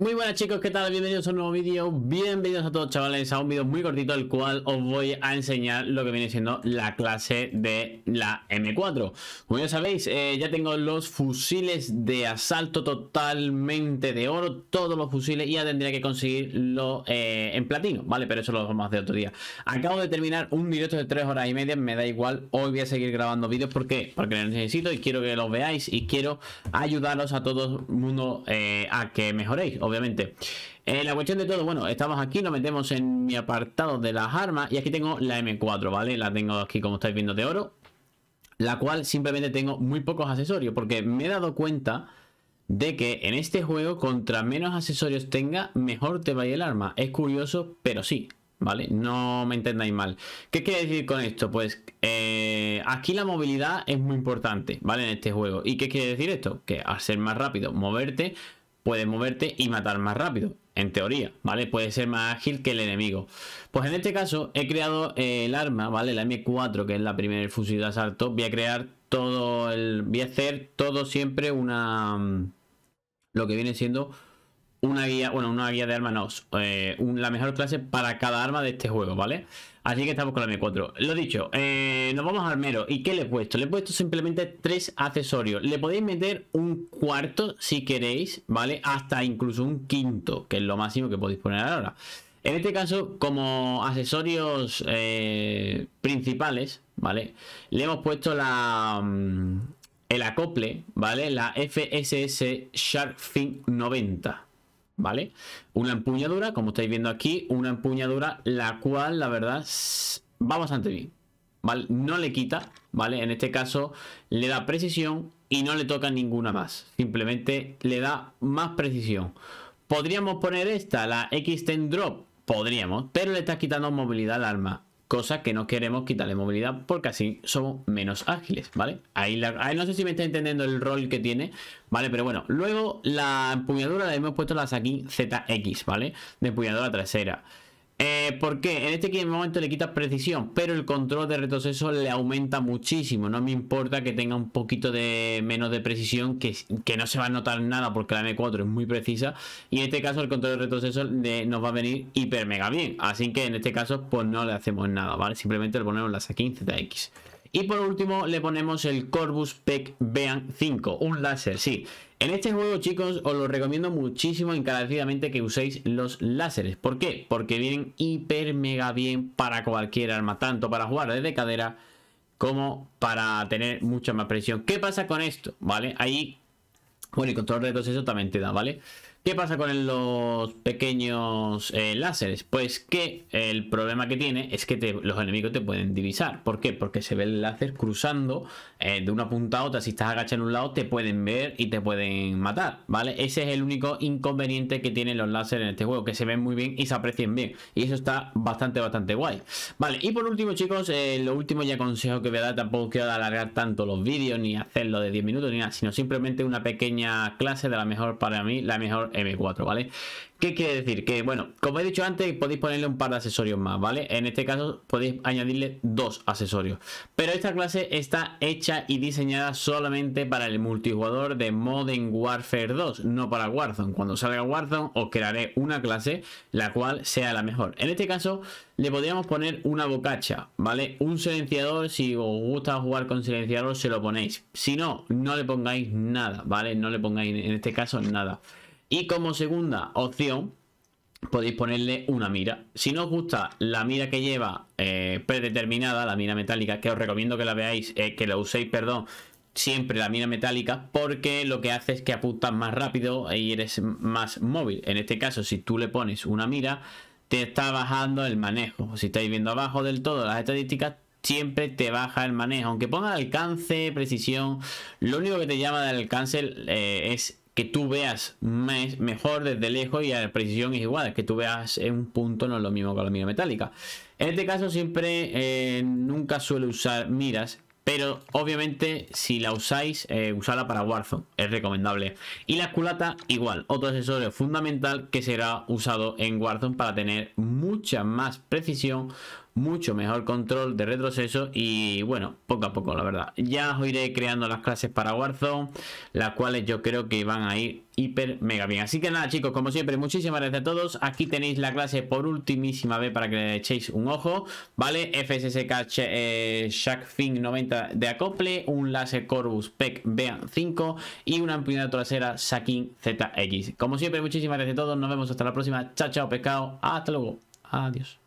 Muy buenas chicos, ¿qué tal? Bienvenidos a un nuevo vídeo, bienvenidos a todos chavales a un vídeo muy cortito el cual os voy a enseñar lo que viene siendo la clase de la M4 Como ya sabéis, eh, ya tengo los fusiles de asalto totalmente de oro, todos los fusiles y ya tendría que conseguirlo eh, en platino, ¿vale? Pero eso lo vamos a hacer otro día Acabo de terminar un directo de 3 horas y media, me da igual, hoy voy a seguir grabando vídeos, ¿por Porque lo necesito y quiero que los veáis y quiero ayudaros a todo el mundo eh, a que mejoréis obviamente. Eh, la cuestión de todo, bueno, estamos aquí, nos metemos en mi apartado de las armas y aquí tengo la M4, ¿vale? La tengo aquí como estáis viendo de oro, la cual simplemente tengo muy pocos accesorios porque me he dado cuenta de que en este juego contra menos accesorios tenga, mejor te vaya el arma. Es curioso, pero sí, ¿vale? No me entendáis mal. ¿Qué quiere decir con esto? Pues eh, aquí la movilidad es muy importante, ¿vale? En este juego. ¿Y qué quiere decir esto? Que al ser más rápido, moverte, puedes moverte y matar más rápido, en teoría, ¿vale? Puede ser más ágil que el enemigo. Pues en este caso he creado eh, el arma, ¿vale? La M4, que es la primera fusil de asalto. Voy a crear todo el... Voy a hacer todo siempre una... Mm, lo que viene siendo una guía, bueno, una guía de armas no, eh, la mejor clase para cada arma de este juego, ¿vale? Así que estamos con la M4. Lo dicho, eh, nos vamos al mero. ¿Y qué le he puesto? Le he puesto simplemente tres accesorios. Le podéis meter un cuarto si queréis, ¿vale? Hasta incluso un quinto, que es lo máximo que podéis poner ahora. En este caso, como accesorios eh, principales, ¿vale? Le hemos puesto la... Mm, el acople, ¿vale? La FSS Shark Fin 90, ¿vale? Una empuñadura, como estáis viendo aquí, una empuñadura la cual, la verdad, va bastante bien, ¿vale? No le quita, ¿vale? En este caso le da precisión y no le toca ninguna más, simplemente le da más precisión. ¿Podríamos poner esta, la X-Ten Drop? Podríamos, pero le está quitando movilidad al arma. Cosa que no queremos quitarle movilidad porque así somos menos ágiles, ¿vale? Ahí, la, no sé si me está entendiendo el rol que tiene, ¿vale? Pero bueno, luego la empuñadura la hemos puesto las aquí ZX, ¿vale? De empuñadura trasera. Eh, ¿Por qué? En este momento le quitas precisión, pero el control de retroceso le aumenta muchísimo. No me importa que tenga un poquito de menos de precisión, que, no se va a notar nada porque la M4 es muy precisa. Y en este caso el control de retroceso nos va a venir hiper mega bien. Así que en este caso pues no le hacemos nada, ¿vale? Simplemente le ponemos la A15 X y por último le ponemos el Corvus Pec VEAN 5, un láser, sí. En este juego chicos os lo recomiendo muchísimo encarecidamente que uséis los láseres. ¿Por qué? Porque vienen hiper mega bien para cualquier arma, tanto para jugar desde cadera como para tener mucha más presión. ¿Qué pasa con esto? ¿Vale? Ahí, bueno, y control de eso también te da, ¿vale? vale ¿Qué pasa con los pequeños eh, láseres? Pues que el problema que tiene es que los enemigos te pueden divisar. ¿Por qué? Porque se ve el láser cruzando eh, de una punta a otra. Si estás agachado en un lado, te pueden ver y te pueden matar, ¿vale? Ese es el único inconveniente que tienen los láseres en este juego, que se ven muy bien y se aprecian bien. Y eso está bastante, bastante guay. Vale, y por último, chicos, eh, lo último ya consejo que voy a dar, tampoco quiero alargar tanto los vídeos, ni hacerlo de 10 minutos, ni nada, sino simplemente una pequeña clase de la mejor para mí, la mejor M4, ¿vale? ¿Qué quiere decir? Que, bueno, como he dicho antes, podéis ponerle un par de accesorios más, ¿vale? En este caso podéis añadirle dos accesorios. Pero esta clase está hecha y diseñada solamente para el multijugador de Modern Warfare 2, no para Warzone. Cuando salga Warzone os crearé una clase la cual sea la mejor. En este caso le podríamos poner una bocacha, ¿vale? Un silenciador, si os gusta jugar con silenciador se lo ponéis. Si no, no le pongáis nada, ¿vale? No le pongáis en este caso nada. Y como segunda opción, podéis ponerle una mira. Si no os gusta la mira que lleva eh, predeterminada, la mira metálica, que os recomiendo que la veáis, eh, que la uséis, perdón, siempre la mira metálica, porque lo que hace es que apuntas más rápido y eres más móvil. En este caso, si tú le pones una mira, te está bajando el manejo. Si estáis viendo abajo del todo las estadísticas, siempre te baja el manejo. Aunque ponga alcance, precisión, lo único que te llama del alcance eh, es que tú veas mejor desde lejos y la precisión es igual, que tú veas en un punto no es lo mismo que la mira metálica. En este caso siempre eh, nunca suelo usar miras, pero obviamente si la usáis, eh, usarla para Warzone, es recomendable. Y la culata igual, otro asesorio fundamental que será usado en Warzone para tener mucha más precisión mucho mejor control de retroceso y bueno, poco a poco la verdad. Ya os iré creando las clases para Warzone, las cuales yo creo que van a ir hiper mega bien. Así que nada chicos, como siempre, muchísimas gracias a todos. Aquí tenéis la clase por ultimísima vez para que le echéis un ojo, ¿vale? FSSK eh, Fin 90 de acople, un láser Corvus PEC vean 5 y una amplia trasera Sakin ZX. Como siempre, muchísimas gracias a todos. Nos vemos hasta la próxima. Chao, chao, pescado. Hasta luego. Adiós.